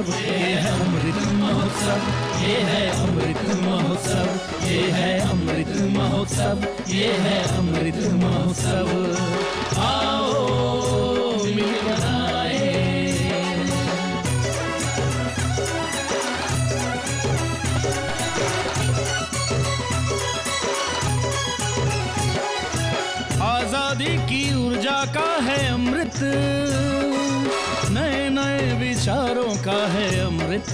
महोत्सव ये है अमृत महोत्सव ये है अमृत महोत्सव ये है अमृत महोत्सव ये है अमृत महोत्सव आओ आजादी की ऊर्जा का है अमृत का है अमृत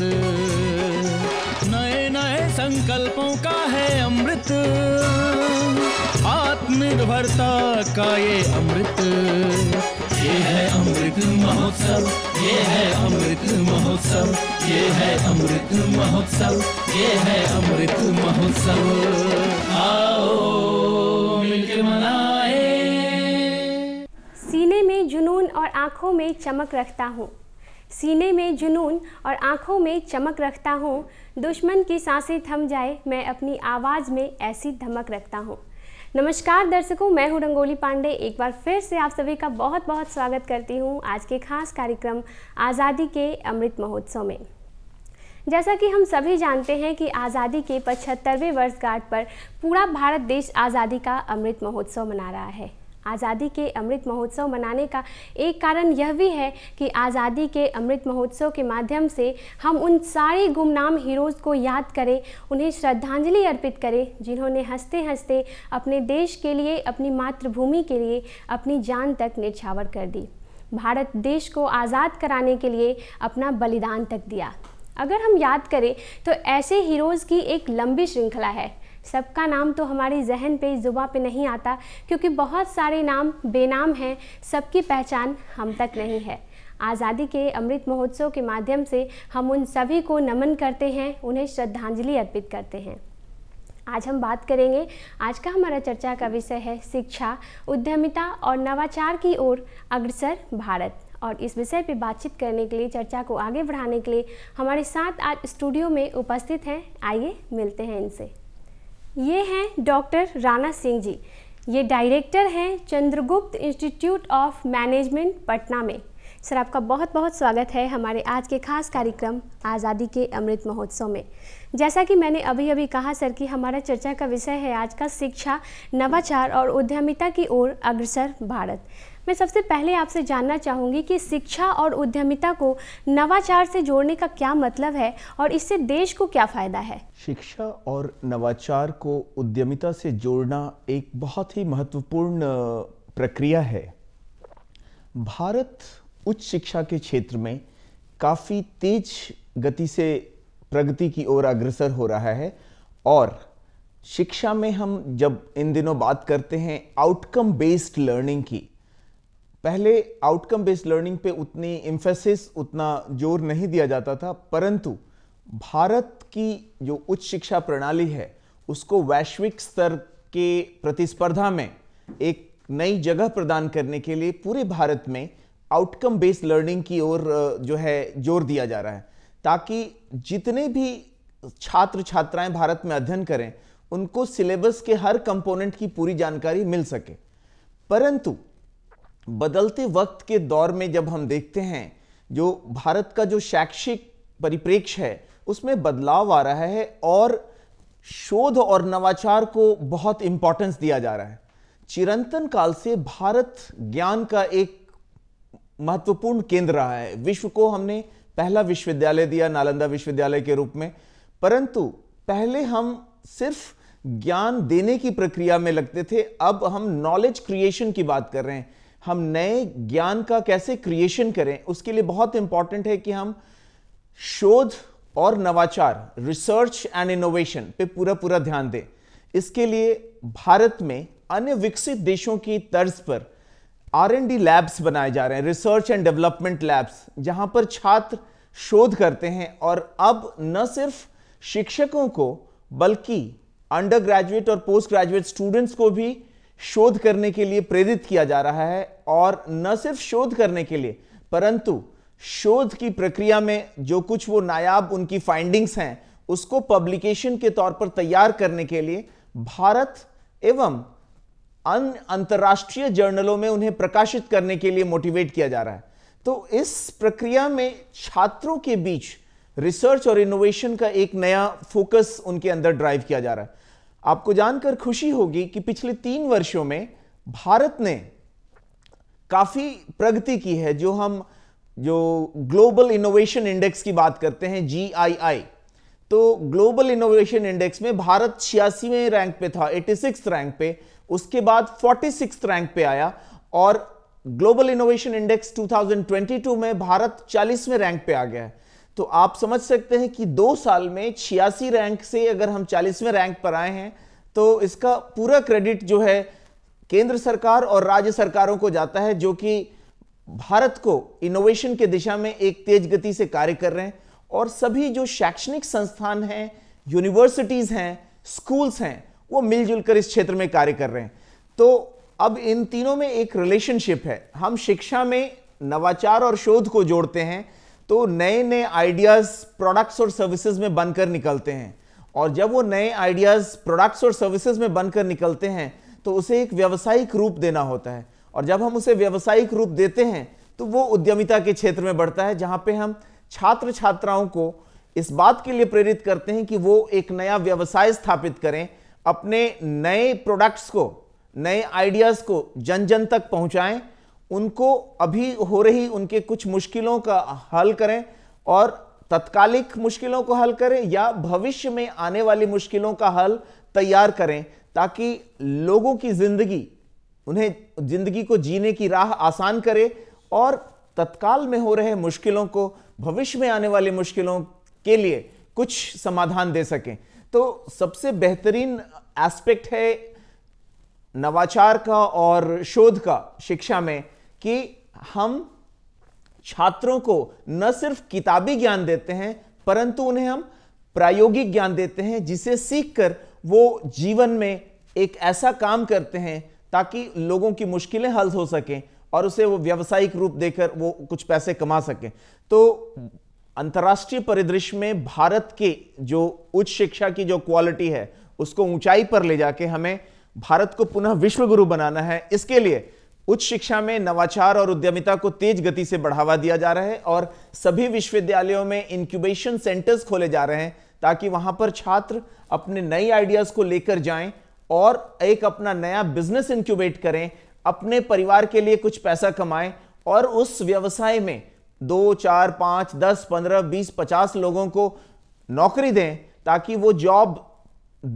नए नए संकल्पों का है अमृत आत्मनिर्भरता का ये अमृत ये है अमृत महोत्सव ये है अमृत महोत्सव ये है अमृत महोत्सव ये है अमृत महोत्सव आओ मिलकर मनाए सीने में जुनून और आंखों में चमक रखता हूँ सीने में जुनून और आँखों में चमक रखता हूँ दुश्मन की सांसें थम जाए मैं अपनी आवाज़ में ऐसी धमक रखता हूँ नमस्कार दर्शकों मैं हूँ रंगोली पांडे एक बार फिर से आप सभी का बहुत बहुत स्वागत करती हूँ आज के खास कार्यक्रम आज़ादी के अमृत महोत्सव में जैसा कि हम सभी जानते हैं कि आज़ादी के पचहत्तरवें वर्षगांठ पर पूरा भारत देश आज़ादी का अमृत महोत्सव मना रहा है आज़ादी के अमृत महोत्सव मनाने का एक कारण यह भी है कि आज़ादी के अमृत महोत्सव के माध्यम से हम उन सारे गुमनाम हीरोज़ को याद करें उन्हें श्रद्धांजलि अर्पित करें जिन्होंने हंसते हंसते अपने देश के लिए अपनी मातृभूमि के लिए अपनी जान तक निछावर कर दी भारत देश को आज़ाद कराने के लिए अपना बलिदान तक दिया अगर हम याद करें तो ऐसे हीरोज़ की एक लंबी श्रृंखला है सबका नाम तो हमारी जहन पे ज़ुबा पे नहीं आता क्योंकि बहुत सारे नाम बेनाम हैं सबकी पहचान हम तक नहीं है आज़ादी के अमृत महोत्सव के माध्यम से हम उन सभी को नमन करते हैं उन्हें श्रद्धांजलि अर्पित करते हैं आज हम बात करेंगे आज का हमारा चर्चा का विषय है शिक्षा उद्यमिता और नवाचार की ओर अग्रसर भारत और इस विषय पर बातचीत करने के लिए चर्चा को आगे बढ़ाने के लिए हमारे साथ आज स्टूडियो में उपस्थित हैं आइए मिलते हैं इनसे ये हैं डॉक्टर राणा सिंह जी ये डायरेक्टर हैं Chandragupta institute of management Patna में सर आपका बहुत बहुत स्वागत है हमारे आज के खास कार्यक्रम आज़ादी के अमृत महोत्सव में जैसा कि मैंने अभी अभी कहा सर कि हमारा चर्चा का विषय है आज का शिक्षा नवाचार और उद्यमिता की ओर अग्रसर भारत मैं सबसे पहले आपसे जानना चाहूँगी कि शिक्षा और उद्यमिता को नवाचार से जोड़ने का क्या मतलब है और इससे देश को क्या फ़ायदा है शिक्षा और नवाचार को उद्यमिता से जोड़ना एक बहुत ही महत्वपूर्ण प्रक्रिया है भारत उच्च शिक्षा के क्षेत्र में काफ़ी तेज गति से प्रगति की ओर अग्रसर हो रहा है और शिक्षा में हम जब इन दिनों बात करते हैं आउटकम बेस्ड लर्निंग की पहले आउटकम बेस्ड लर्निंग पे उतनी इम्फेसिस उतना जोर नहीं दिया जाता था परंतु भारत की जो उच्च शिक्षा प्रणाली है उसको वैश्विक स्तर के प्रतिस्पर्धा में एक नई जगह प्रदान करने के लिए पूरे भारत में आउटकम बेस्ड लर्निंग की ओर जो है जोर दिया जा रहा है ताकि जितने भी छात्र छात्राएं भारत में अध्ययन करें उनको सिलेबस के हर कंपोनेंट की पूरी जानकारी मिल सके परंतु बदलते वक्त के दौर में जब हम देखते हैं जो भारत का जो शैक्षिक परिप्रेक्ष्य है उसमें बदलाव आ रहा है और शोध और नवाचार को बहुत इंपॉर्टेंस दिया जा रहा है चिरंतन काल से भारत ज्ञान का एक महत्वपूर्ण केंद्र रहा है विश्व को हमने पहला विश्वविद्यालय दिया नालंदा विश्वविद्यालय के रूप में परंतु पहले हम सिर्फ ज्ञान देने की प्रक्रिया में लगते थे अब हम नॉलेज क्रिएशन की बात कर रहे हैं हम नए ज्ञान का कैसे क्रिएशन करें उसके लिए बहुत इंपॉर्टेंट है कि हम शोध और नवाचार रिसर्च एंड इनोवेशन पे पूरा पूरा ध्यान दें इसके लिए भारत में अन्य विकसित देशों की तर्ज पर आर एन डी लैब्स बनाए जा रहे हैं रिसर्च एंड डेवलपमेंट लैब्स जहां पर छात्र शोध करते हैं और अब न सिर्फ शिक्षकों को बल्कि अंडर ग्रेजुएट और पोस्ट ग्रेजुएट स्टूडेंट्स को भी शोध करने के लिए प्रेरित किया जा रहा है और न सिर्फ शोध करने के लिए परंतु शोध की प्रक्रिया में जो कुछ वो नायाब उनकी फाइंडिंग्स हैं उसको पब्लिकेशन के तौर पर तैयार करने के लिए भारत एवं अन्य अंतर्राष्ट्रीय जर्नलों में उन्हें प्रकाशित करने के लिए मोटिवेट किया जा रहा है तो इस प्रक्रिया में छात्रों के बीच रिसर्च और इनोवेशन का एक नया फोकस उनके अंदर ड्राइव किया जा रहा है आपको जानकर खुशी होगी कि पिछले तीन वर्षों में भारत ने काफ़ी प्रगति की है जो हम जो ग्लोबल इनोवेशन इंडेक्स की बात करते हैं जी आई आई तो ग्लोबल इनोवेशन इंडेक्स में भारत छियासीवें रैंक पे था एटी सिक्स रैंक पे उसके बाद फोर्टी सिक्स रैंक पे आया और ग्लोबल इनोवेशन इंडेक्स 2022 में भारत 40वें रैंक पे आ गया है तो आप समझ सकते हैं कि दो साल में छियासी रैंक से अगर हम चालीसवें रैंक पर आए हैं तो इसका पूरा क्रेडिट जो है केंद्र सरकार और राज्य सरकारों को जाता है जो कि भारत को इनोवेशन के दिशा में एक तेज गति से कार्य कर रहे हैं और सभी जो शैक्षणिक संस्थान हैं यूनिवर्सिटीज़ हैं स्कूल्स हैं वो मिलजुल कर इस क्षेत्र में कार्य कर रहे हैं तो अब इन तीनों में एक रिलेशनशिप है हम शिक्षा में नवाचार और शोध को जोड़ते हैं तो नए नए आइडियाज़ प्रोडक्ट्स और सर्विसेज में बनकर निकलते हैं और जब वो नए आइडियाज़ प्रोडक्ट्स और सर्विसेज में बनकर निकलते हैं तो उसे एक व्यावसायिक रूप देना होता है और जब हम उसे व्यावसायिक रूप देते हैं तो वो उद्यमिता के क्षेत्र में बढ़ता है जहाँ पे हम छात्र छात्राओं को इस बात के लिए प्रेरित करते हैं कि वो एक नया व्यवसाय स्थापित करें अपने नए प्रोडक्ट्स को नए आइडियाज़ को जन जन तक पहुँचाएं उनको अभी हो रही उनके कुछ मुश्किलों का हल करें और तत्कालिक मुश्किलों को हल करें या भविष्य में आने वाली मुश्किलों का हल तैयार करें ताकि लोगों की जिंदगी उन्हें जिंदगी को जीने की राह आसान करे और तत्काल में हो रहे मुश्किलों को भविष्य में आने वाली मुश्किलों के लिए कुछ समाधान दे सकें तो सबसे बेहतरीन एस्पेक्ट है नवाचार का और शोध का शिक्षा में कि हम छात्रों को न सिर्फ किताबी ज्ञान देते हैं परंतु उन्हें हम प्रायोगिक ज्ञान देते हैं जिसे सीखकर वो जीवन में एक ऐसा काम करते हैं ताकि लोगों की मुश्किलें हल हो सकें और उसे वो व्यावसायिक रूप देकर वो कुछ पैसे कमा सकें तो अंतर्राष्ट्रीय परिदृश्य में भारत के जो उच्च शिक्षा की जो क्वालिटी है उसको ऊंचाई पर ले जाके हमें भारत को पुनः विश्वगुरु बनाना है इसके लिए उच्च शिक्षा में नवाचार और उद्यमिता को तेज गति से बढ़ावा दिया जा रहा है और सभी विश्वविद्यालयों में इंक्यूबेशन सेंटर्स खोले जा रहे हैं ताकि वहां पर छात्र अपने नए आइडियाज को लेकर जाएं और एक अपना नया बिजनेस इंक्यूबेट करें अपने परिवार के लिए कुछ पैसा कमाएं और उस व्यवसाय में दो चार पाँच दस पंद्रह बीस पचास लोगों को नौकरी दें ताकि वो जॉब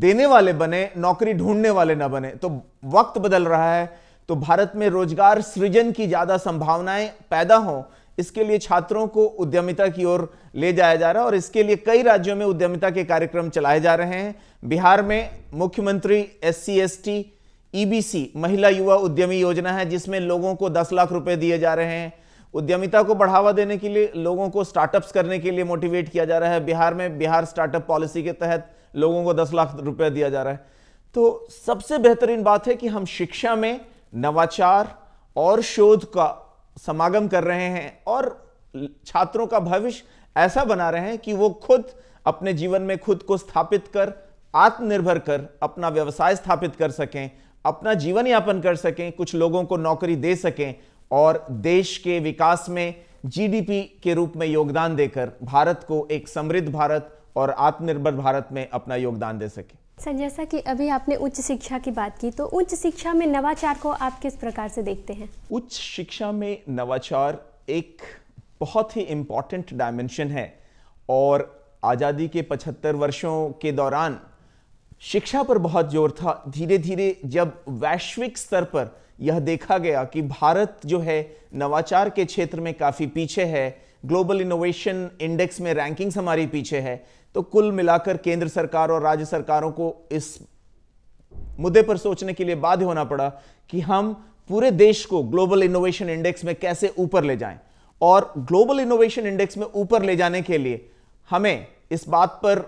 देने वाले बने नौकरी ढूंढने वाले ना बने तो वक्त बदल रहा है तो भारत में रोजगार सृजन की ज़्यादा संभावनाएं पैदा हों इसके लिए छात्रों को उद्यमिता की ओर ले जाया जा रहा है और इसके लिए कई राज्यों में उद्यमिता के कार्यक्रम चलाए जा रहे हैं बिहार में मुख्यमंत्री S C S T EBC महिला युवा उद्यमी योजना है जिसमें लोगों को दस लाख रुपए दिए जा रहे हैं उद्यमिता को बढ़ावा देने के लिए लोगों को स्टार्टअप्स करने के लिए मोटिवेट किया जा रहा है बिहार में बिहार स्टार्टअप पॉलिसी के तहत लोगों को दस लाख रुपए दिया जा रहा है तो सबसे बेहतरीन बात है कि हम शिक्षा में नवाचार और शोध का समागम कर रहे हैं और छात्रों का भविष्य ऐसा बना रहे हैं कि वो खुद अपने जीवन में खुद को स्थापित कर आत्मनिर्भर कर अपना व्यवसाय स्थापित कर सकें अपना जीवन यापन कर सकें कुछ लोगों को नौकरी दे सकें और देश के विकास में जीडीपी के रूप में योगदान देकर भारत को एक समृद्ध भारत और आत्मनिर्भर भारत में अपना योगदान दे सकें सर जैसा कि अभी आपने उच्च शिक्षा की बात की तो उच्च शिक्षा में नवाचार को आप किस प्रकार से देखते हैं उच्च शिक्षा में नवाचार एक बहुत ही इम्पॉर्टेंट डायमेंशन है और आज़ादी के 75 वर्षों के दौरान शिक्षा पर बहुत जोर था धीरे धीरे जब वैश्विक स्तर पर यह देखा गया कि भारत जो है नवाचार के क्षेत्र में काफ़ी पीछे है ग्लोबल इनोवेशन इंडेक्स में रैंकिंग्स हमारी पीछे है तो कुल मिलाकर केंद्र सरकार और राज्य सरकारों को इस मुद्दे पर सोचने के लिए बाध्य होना पड़ा कि हम पूरे देश को ग्लोबल इनोवेशन इंडेक्स में कैसे ऊपर ले जाएं और ग्लोबल इनोवेशन इंडेक्स में ऊपर ले जाने के लिए हमें इस बात पर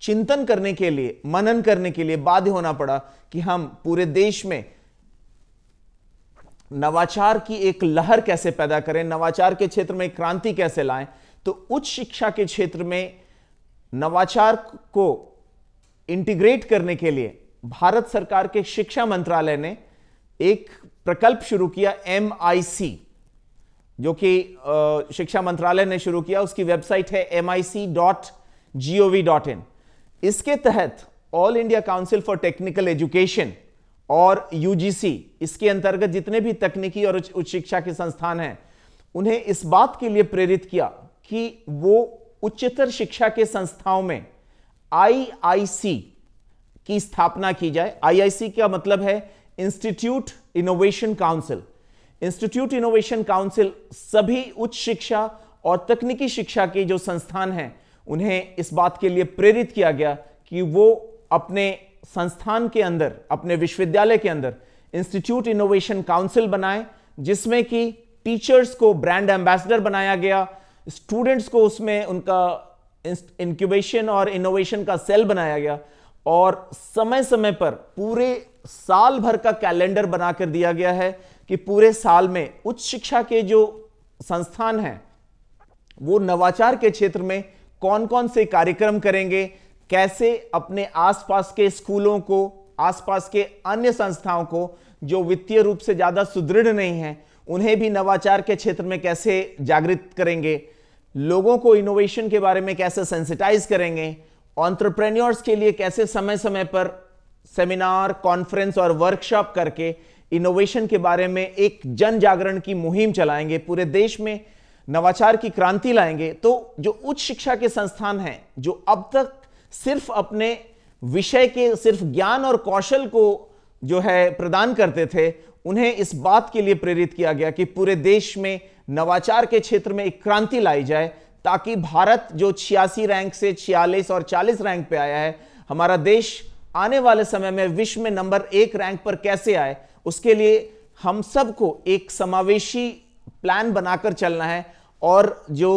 चिंतन करने के लिए मनन करने के लिए बाध्य होना पड़ा कि हम पूरे देश में नवाचार की एक लहर कैसे पैदा करें नवाचार के क्षेत्र में क्रांति कैसे लाएं तो उच्च शिक्षा के क्षेत्र में नवाचार को इंटीग्रेट करने के लिए भारत सरकार के शिक्षा मंत्रालय ने एक प्रकल्प शुरू किया एम जो कि शिक्षा मंत्रालय ने शुरू किया उसकी वेबसाइट है एम इसके तहत All India Council for Technical Education और यूजीसी इसके अंतर्गत जितने भी तकनीकी और उच्च शिक्षा के संस्थान हैं उन्हें इस बात के लिए प्रेरित किया कि वो उच्चतर शिक्षा के संस्थाओं में आईआईसी की स्थापना की जाए आईआईसी का मतलब है institute innovation council institute innovation council सभी उच्च शिक्षा और तकनीकी शिक्षा के जो संस्थान हैं उन्हें इस बात के लिए प्रेरित किया गया कि वो अपने संस्थान के अंदर अपने विश्वविद्यालय के अंदर इंस्टीट्यूट इनोवेशन काउंसिल बनाए जिसमें कि टीचर्स को ब्रांड एम्बेसडर बनाया गया स्टूडेंट्स को उसमें उनका इंक्यूबेशन और इनोवेशन का सेल बनाया गया और समय समय पर पूरे साल भर का कैलेंडर बनाकर दिया गया है कि पूरे साल में उच्च शिक्षा के जो संस्थान हैं वो नवाचार के क्षेत्र में कौन कौन से कार्यक्रम करेंगे कैसे अपने आसपास के स्कूलों को आसपास के अन्य संस्थाओं को जो वित्तीय रूप से ज़्यादा सुदृढ़ नहीं हैं उन्हें भी नवाचार के क्षेत्र में कैसे जागृत करेंगे लोगों को इनोवेशन के बारे में कैसे सेंसिटाइज करेंगे ऑन्ट्रप्रेन्योर्स के लिए कैसे समय समय पर सेमिनार कॉन्फ्रेंस और वर्कशॉप करके इनोवेशन के बारे में एक जन जागरण की मुहिम चलाएंगे पूरे देश में नवाचार की क्रांति लाएंगे तो जो उच्च शिक्षा के संस्थान हैं जो अब तक सिर्फ अपने विषय के सिर्फ ज्ञान और कौशल को जो है प्रदान करते थे उन्हें इस बात के लिए प्रेरित किया गया कि पूरे देश में नवाचार के क्षेत्र में एक क्रांति लाई जाए ताकि भारत जो छियासी रैंक से छियालीस और चालीस रैंक पे आया है हमारा देश आने वाले समय में विश्व में नंबर एक रैंक पर कैसे आए उसके लिए हम सबको एक समावेशी प्लान बनाकर चलना है और जो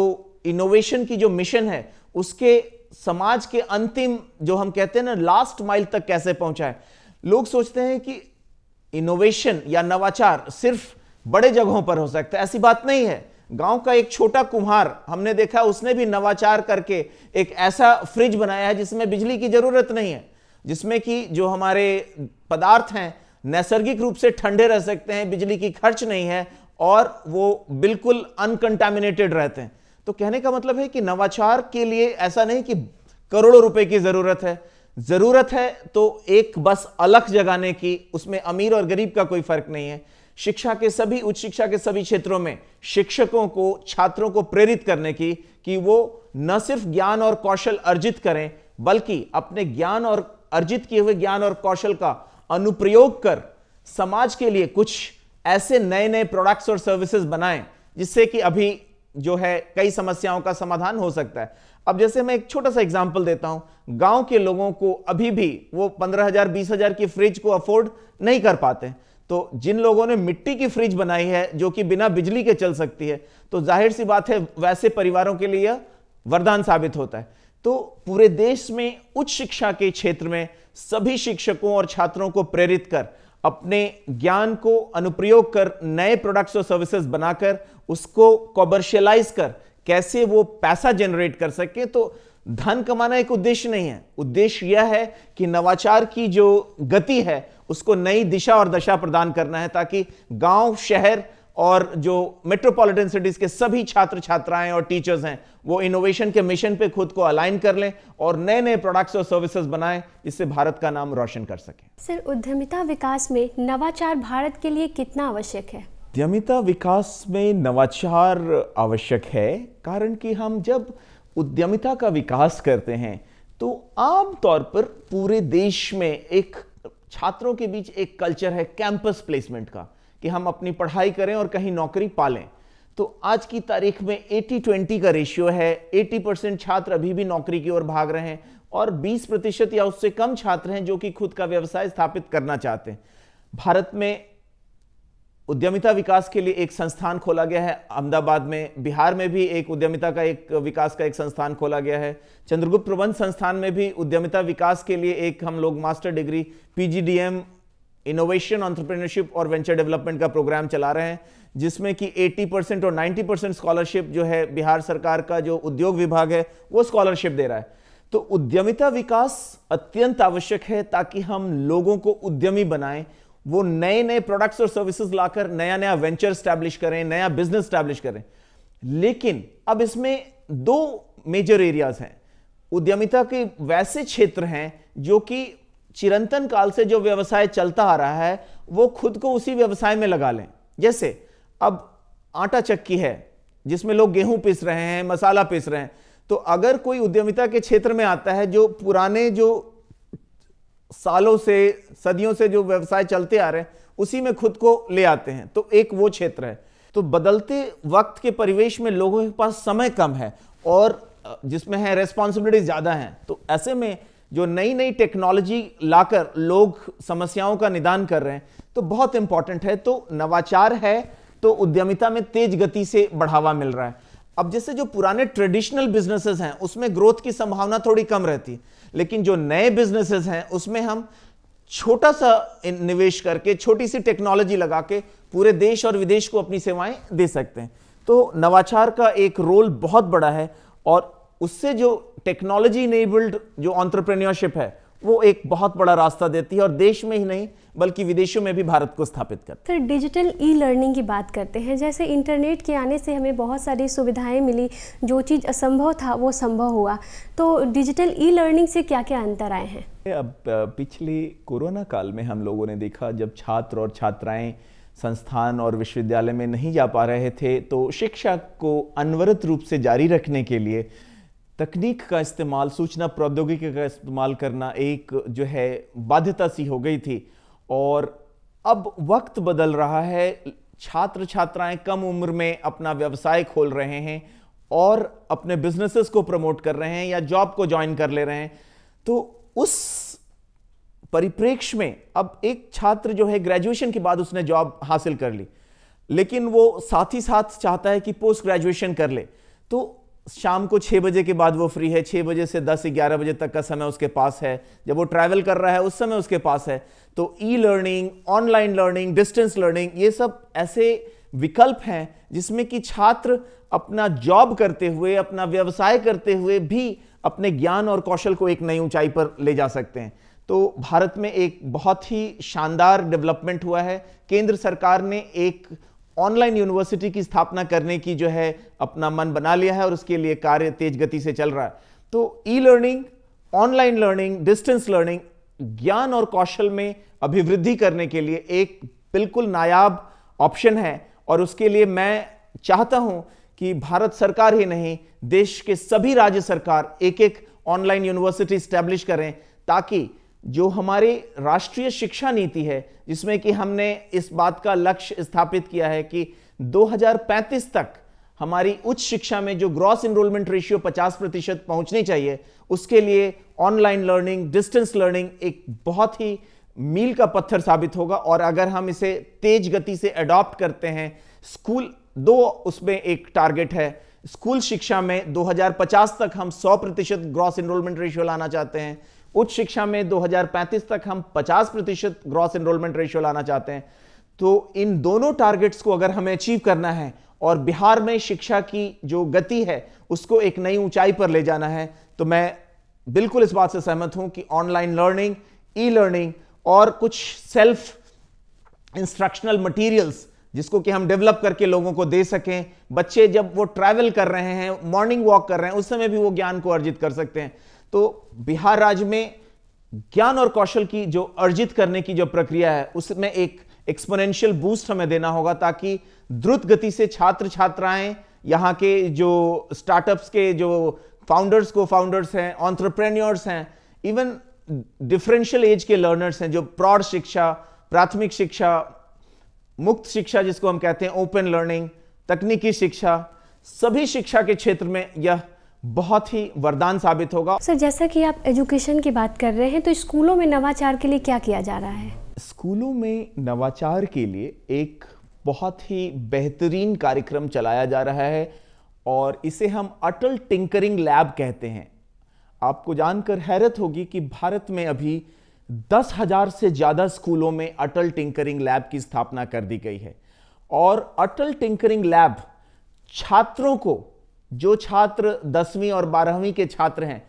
इनोवेशन की जो मिशन है उसके समाज के अंतिम जो हम कहते हैं ना लास्ट माइल तक कैसे पहुंचाए लोग सोचते हैं कि इनोवेशन या नवाचार सिर्फ बड़े जगहों पर हो सकता है ऐसी बात नहीं है गांव का एक छोटा कुम्हार हमने देखा उसने भी नवाचार करके एक ऐसा फ्रिज बनाया है जिसमें बिजली की जरूरत नहीं है जिसमें कि जो हमारे पदार्थ हैं नैसर्गिक रूप से ठंडे रह सकते हैं बिजली की खर्च नहीं है और वो बिल्कुल अनकंटामिनेटेड रहते हैं तो कहने का मतलब है कि नवाचार के लिए ऐसा नहीं कि करोड़ों रुपए की जरूरत है ज़रूरत है तो एक बस अलग जगाने की उसमें अमीर और गरीब का कोई फर्क नहीं है शिक्षा के सभी उच्च शिक्षा के सभी क्षेत्रों में शिक्षकों को छात्रों को प्रेरित करने की कि वो न सिर्फ ज्ञान और कौशल अर्जित करें बल्कि अपने ज्ञान और अर्जित किए हुए ज्ञान और कौशल का अनुप्रयोग कर समाज के लिए कुछ ऐसे नए नए प्रोडक्ट्स और सर्विसेज बनाएं जिससे कि अभी जो है कई समस्याओं का समाधान हो सकता है अब जैसे मैं एक छोटा सा एग्जाम्पल देता हूं गांव के लोगों को अभी भी वो पंद्रह हजार बीस हजार की फ्रिज को अफोर्ड नहीं कर पाते तो जिन लोगों ने मिट्टी की फ्रिज बनाई है जो कि बिना बिजली के चल सकती है तो जाहिर सी बात है वैसे परिवारों के लिए वरदान साबित होता है तो पूरे देश में उच्च शिक्षा के क्षेत्र में सभी शिक्षकों और छात्रों को प्रेरित कर अपने ज्ञान को अनुप्रयोग कर नए प्रोडक्ट्स और सर्विसेज बनाकर उसको कॉमर्शियलाइज कर कैसे वो पैसा जनरेट कर सके तो धन कमाना एक उद्देश्य नहीं है उद्देश्य यह है कि नवाचार की जो गति है उसको नई दिशा और दशा प्रदान करना है ताकि गांव शहर और जो मेट्रोपॉलिटन सिटीज के सभी छात्र छात्राएं और टीचर्स हैं वो इनोवेशन के मिशन पे खुद को अलाइन कर लें और नए नए प्रोडक्ट्स और सर्विसेज बनाएं जिससे भारत का नाम रोशन कर सके सर उद्यमिता विकास में नवाचार भारत के लिए कितना आवश्यक है उद्यमिता विकास में नवाचार आवश्यक है कारण कि हम जब उद्यमिता का विकास करते हैं तो आम तौर पर पूरे देश में एक छात्रों के बीच एक कल्चर है कैंपस प्लेसमेंट का कि हम अपनी पढ़ाई करें और कहीं नौकरी पालें तो आज की तारीख में 80-20 का रेशियो है 80 परसेंट छात्र अभी भी नौकरी की ओर भाग रहे हैं और 20 प्रतिशत या उससे कम छात्र हैं जो कि खुद का व्यवसाय स्थापित करना चाहते हैं भारत में उद्यमिता विकास के लिए एक संस्थान खोला गया है अहमदाबाद में बिहार में भी एक उद्यमिता का एक विकास का एक संस्थान खोला गया है चंद्रगुप्त प्रबंध संस्थान में भी उद्यमिता विकास के लिए एक हम लोग master degree PGDM innovation entrepreneurship और वेंचर डेवलपमेंट का प्रोग्राम चला रहे हैं जिसमें कि 80 परसेंट और 90 परसेंट स्कॉलरशिप जो है बिहार सरकार का जो उद्योग विभाग है वो स्कॉलरशिप दे रहा है तो उद्यमिता विकास अत्यंत आवश्यक है ताकि हम लोगों को उद्यमी बनाएं वो नए नए प्रोडक्ट्स और सर्विसेज लाकर नया नया वेंचर स्टैब्लिश करें नया बिजनेस स्टैब्लिश करें लेकिन अब इसमें दो मेजर एरियाज हैं उद्यमिता के वैसे क्षेत्र हैं जो कि चिरंतन काल से जो व्यवसाय चलता आ रहा है वो खुद को उसी व्यवसाय में लगा लें जैसे अब आटा चक्की है जिसमें लोग गेहूं पीस रहे हैं मसाला पीस रहे हैं तो अगर कोई उद्यमिता के क्षेत्र में आता है जो पुराने जो सालों से सदियों से जो व्यवसाय चलते आ रहे हैं उसी में खुद को ले आते हैं तो एक वो क्षेत्र है तो बदलते वक्त के परिवेश में लोगों के पास समय कम है और जिसमें है रेस्पॉन्सिबिलिटी ज़्यादा है तो ऐसे में जो नई नई टेक्नोलॉजी लाकर लोग समस्याओं का निदान कर रहे हैं तो बहुत इंपॉर्टेंट है तो नवाचार है तो उद्यमिता में तेज गति से बढ़ावा मिल रहा है अब जैसे जो पुराने ट्रेडिशनल बिजनेसेस हैं उसमें ग्रोथ की संभावना थोड़ी कम रहती लेकिन जो नए बिजनेसेस हैं उसमें हम छोटा सा निवेश करके छोटी सी टेक्नोलॉजी लगा के पूरे देश और विदेश को अपनी सेवाएं दे सकते हैं तो नवाचार का एक रोल बहुत बड़ा है और उससे जो टेक्नोलॉजी इनेबल्ड जो ऑन्टरप्रेन्योरशिप है वो एक बहुत बड़ा रास्ता देती है और देश में ही नहीं बल्कि विदेशों में भी भारत को स्थापित कर सर डिजिटल ई लर्निंग की बात करते हैं जैसे इंटरनेट के आने से हमें बहुत सारी सुविधाएं मिली जो चीज़ असंभव था वो संभव हुआ तो डिजिटल ई लर्निंग से क्या क्या अंतर आए हैं अब पिछले कोरोना काल में हम लोगों ने देखा जब छात्र और छात्राएं संस्थान और विश्वविद्यालय में नहीं जा पा रहे थे तो शिक्षा को अनवरत रूप से जारी रखने के लिए तकनीक का इस्तेमाल सूचना प्रौद्योगिकी का इस्तेमाल करना एक जो है बाध्यता सी हो गई थी और अब वक्त बदल रहा है छात्र छात्राएं कम उम्र में अपना व्यवसाय खोल रहे हैं और अपने बिजनेसेस को प्रमोट कर रहे हैं या जॉब को ज्वाइन कर ले रहे हैं तो उस परिप्रेक्ष्य में अब एक छात्र जो है ग्रेजुएशन के बाद उसने जॉब हासिल कर ली लेकिन वो साथ ही साथ चाहता है कि पोस्ट ग्रेजुएशन कर ले तो शाम को छः बजे के बाद वो फ्री है छः बजे से दस ग्यारह बजे तक का समय उसके पास है जब वो ट्रैवल कर रहा है उस समय उसके पास है तो e learning online learning distance learning ये सब ऐसे विकल्प हैं जिसमें कि छात्र अपना जॉब करते हुए अपना व्यवसाय करते हुए भी अपने ज्ञान और कौशल को एक नई ऊंचाई पर ले जा सकते हैं तो भारत में एक बहुत ही शानदार डेवलपमेंट हुआ है केंद्र सरकार ने एक ऑनलाइन यूनिवर्सिटी की स्थापना करने की जो है अपना मन बना लिया है और उसके लिए कार्य तेज गति से चल रहा है तो e learning online learning distance learning ज्ञान और कौशल में अभिवृद्धि करने के लिए एक बिल्कुल नायाब ऑप्शन है और उसके लिए मैं चाहता हूं कि भारत सरकार ही नहीं देश के सभी राज्य सरकार एक एक ऑनलाइन यूनिवर्सिटी स्टैब्लिश करें ताकि जो हमारी राष्ट्रीय शिक्षा नीति है जिसमें कि हमने इस बात का लक्ष्य स्थापित किया है कि 2035 तक हमारी उच्च शिक्षा में जो ग्रॉस इनरोलमेंट रेशियो 50 प्रतिशत पहुंचनी चाहिए उसके लिए ऑनलाइन लर्निंग डिस्टेंस लर्निंग एक बहुत ही मील का पत्थर साबित होगा और अगर हम इसे तेज गति से अडॉप्ट करते हैं स्कूल दो उसमें एक टारगेट है स्कूल शिक्षा में 2050 तक हम 100 प्रतिशत ग्रॉस इनरोलमेंट रेशियो लाना चाहते हैं उच्च शिक्षा में 2035 तक हम 50 प्रतिशत ग्रॉस एनरोलमेंट रेशियो लाना चाहते हैं तो इन दोनों टारगेट्स को अगर हमें अचीव करना है और बिहार में शिक्षा की जो गति है उसको एक नई ऊंचाई पर ले जाना है तो मैं बिल्कुल इस बात से सहमत हूं कि ऑनलाइन लर्निंग ई लर्निंग और कुछ सेल्फ इंस्ट्रक्शनल मटेरियल्स जिसको कि हम डेवलप करके लोगों को दे सकें बच्चे जब वो ट्रैवल कर रहे हैं मॉर्निंग वॉक कर रहे हैं उस समय भी वो ज्ञान को अर्जित कर सकते हैं तो बिहार राज्य में ज्ञान और कौशल की जो अर्जित करने की जो प्रक्रिया है उसमें एक एक्सपोनेंशियल बूस्ट हमें देना होगा ताकि द्रुत गति से छात्र छात्राएं यहाँ के जो स्टार्टअप्स के जो फाउंडर्स को फाउंडर्स हैं ऑन्ट्रप्रेन्योर्स हैं इवन डिफरेंशियल एज के लर्नर्स हैं जो प्रौढ़ शिक्षा प्राथमिक शिक्षा मुक्त शिक्षा जिसको हम कहते हैं ओपन लर्निंग तकनीकी शिक्षा सभी शिक्षा के क्षेत्र में यह बहुत ही वरदान साबित होगा सर जैसा कि आप एजुकेशन की बात कर रहे हैं तो स्कूलों में नवाचार के लिए क्या किया जा रहा है स्कूलों में नवाचार के लिए एक बहुत ही बेहतरीन कार्यक्रम चलाया जा रहा है और इसे हम अटल टिंकरिंग लैब कहते हैं आपको जानकर हैरत होगी कि भारत में अभी दस हजार से ज़्यादा स्कूलों में अटल टिंकरिंग लैब की स्थापना कर दी गई है और अटल टिंकरिंग लैब छात्रों को जो छात्र दसवीं और बारहवीं के छात्र हैं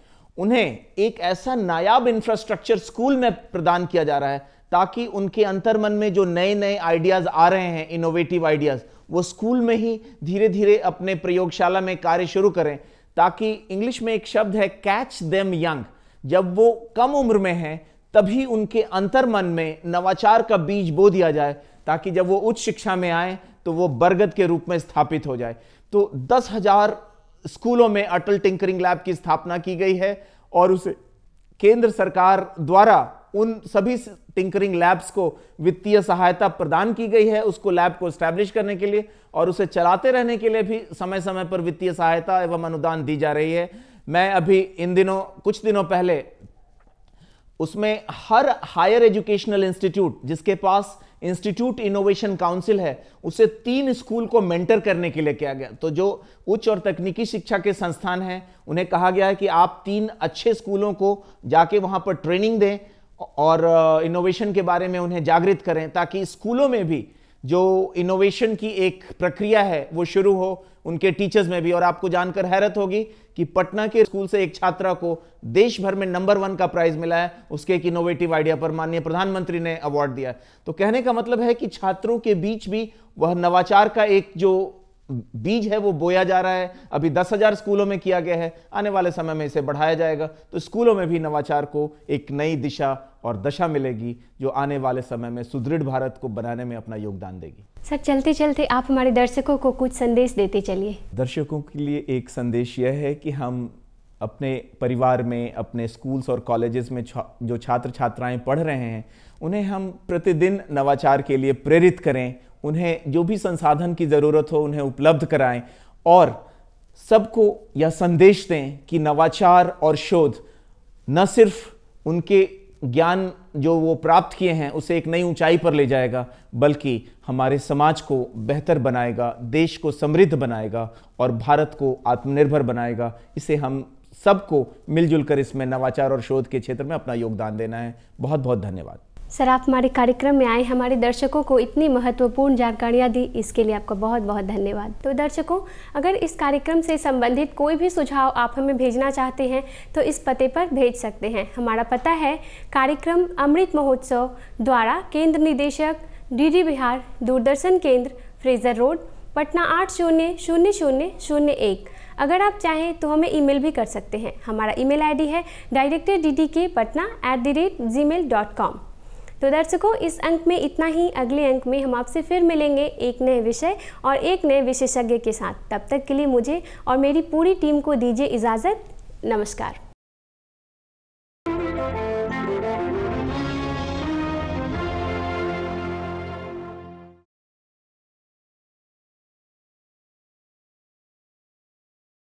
उन्हें एक ऐसा नायाब इंफ्रास्ट्रक्चर स्कूल में प्रदान किया जा रहा है ताकि उनके अंतर्मन में जो नए नए आइडियाज आ रहे हैं इनोवेटिव आइडियाज वो स्कूल में ही धीरे धीरे अपने प्रयोगशाला में कार्य शुरू करें ताकि इंग्लिश में एक शब्द है कैच देम यंग जब वो कम उम्र में हैं तभी उनके अंतर्मन में नवाचार का बीज बो दिया जाए ताकि जब वो उच्च शिक्षा में आए तो वो बरगद के रूप में स्थापित हो जाए तो दस हजार स्कूलों में अटल टिंकरिंग लैब की स्थापना की गई है और उसे केंद्र सरकार द्वारा उन सभी टिंकरिंग लैब्स को वित्तीय सहायता प्रदान की गई है उसको लैब को स्टैब्लिश करने के लिए और उसे चलाते रहने के लिए भी समय समय पर वित्तीय सहायता एवं अनुदान दी जा रही है मैं अभी इन दिनों कुछ दिनों पहले उसमें हर हायर एजुकेशनल इंस्टीट्यूट जिसके पास इंस्टीट्यूट इनोवेशन काउंसिल है उसे तीन स्कूल को मेंटर करने के लिए किया गया तो जो उच्च और तकनीकी शिक्षा के संस्थान हैं उन्हें कहा गया है कि आप तीन अच्छे स्कूलों को जाके वहाँ पर ट्रेनिंग दें और इनोवेशन के बारे में उन्हें जागृत करें ताकि स्कूलों में भी जो इनोवेशन की एक प्रक्रिया है वो शुरू हो उनके टीचर्स में भी और आपको जानकर हैरत होगी कि पटना के स्कूल से एक छात्रा को देश भर में नंबर वन का प्राइज मिला है उसके एक इनोवेटिव आइडिया पर माननीय प्रधानमंत्री ने अवार्ड दिया तो कहने का मतलब है कि छात्रों के बीच भी वह नवाचार का एक जो बीज है वो बोया जा रहा है अभी दस हजार स्कूलों में किया गया है आने वाले समय में इसे बढ़ाया जाएगा तो स्कूलों में भी नवाचार को एक नई दिशा और दशा मिलेगी जो आने वाले समय में सुदृढ़ भारत को बनाने में अपना योगदान देगी सर चलते चलते आप हमारे दर्शकों को कुछ संदेश देते चलिए दर्शकों के लिए एक संदेश यह है कि हम अपने परिवार में अपने स्कूल्स और कॉलेजेस में जो छात्र छात्राएं पढ़ रहे हैं उन्हें हम प्रतिदिन नवाचार के लिए प्रेरित करें उन्हें जो भी संसाधन की ज़रूरत हो उन्हें उपलब्ध कराएं और सबको यह संदेश दें कि नवाचार और शोध न सिर्फ उनके ज्ञान जो वो प्राप्त किए हैं उसे एक नई ऊंचाई पर ले जाएगा बल्कि हमारे समाज को बेहतर बनाएगा देश को समृद्ध बनाएगा और भारत को आत्मनिर्भर बनाएगा इसे हम सबको मिलजुल कर इसमें नवाचार और शोध के क्षेत्र में अपना योगदान देना है बहुत बहुत धन्यवाद सर आप हमारे कार्यक्रम में आए हमारे दर्शकों को इतनी महत्वपूर्ण जानकारियाँ दी इसके लिए आपका बहुत बहुत धन्यवाद तो दर्शकों अगर इस कार्यक्रम से संबंधित कोई भी सुझाव आप हमें भेजना चाहते हैं तो इस पते पर भेज सकते हैं हमारा पता है कार्यक्रम अमृत महोत्सव द्वारा केंद्र निदेशक डी बिहार दूरदर्शन केंद्र फ्रेजर रोड पटना आठ शून्य शून्य शून्य शून्य एक अगर आप चाहें तो हमें ईमेल भी कर सकते हैं हमारा ईमेल आईडी है director D D K Patna at the rate gmail dot com तो दर्शकों इस अंक में इतना ही अगले अंक में हम आपसे फिर मिलेंगे एक नए विषय और एक नए विशेषज्ञ के साथ तब तक के लिए मुझे और मेरी पूरी टीम को दीजिए इजाज़त नमस्कार